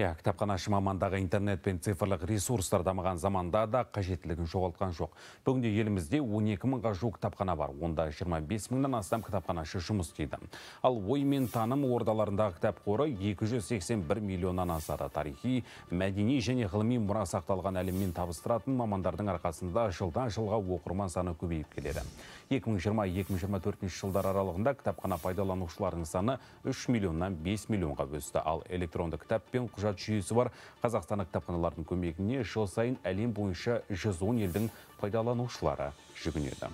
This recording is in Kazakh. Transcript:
иә кітапханашы мамандағы интернет пен цифрлық ресурстар дамыған заманда да қажеттілігін жоғалтқан жоқ бүгінде елімізде 12 екі мыңға жуық кітапхана бар онда 25 бес мыңнан астам кітапханашы жұмыс істейді ал ой мен таным ордаларындағы кітап қоры 281 миллионнан асады тарихи мәдени және ғылыми мұра сақталған әлеммен табыстыратын мамандардың арқасында жылдан жылға оқырман саны көбейіп келеді 2020-2024 жылдар аралығында кітапхана пайдаланушыларының саны 3 миллионнан 5 миллионға өсті ал электронды кітап пен құжат жүйесі бар қазақстандық кітапханалардың көмегіне жыл сайын әлем бойынша 110 елдің пайдаланушылары жүгінеді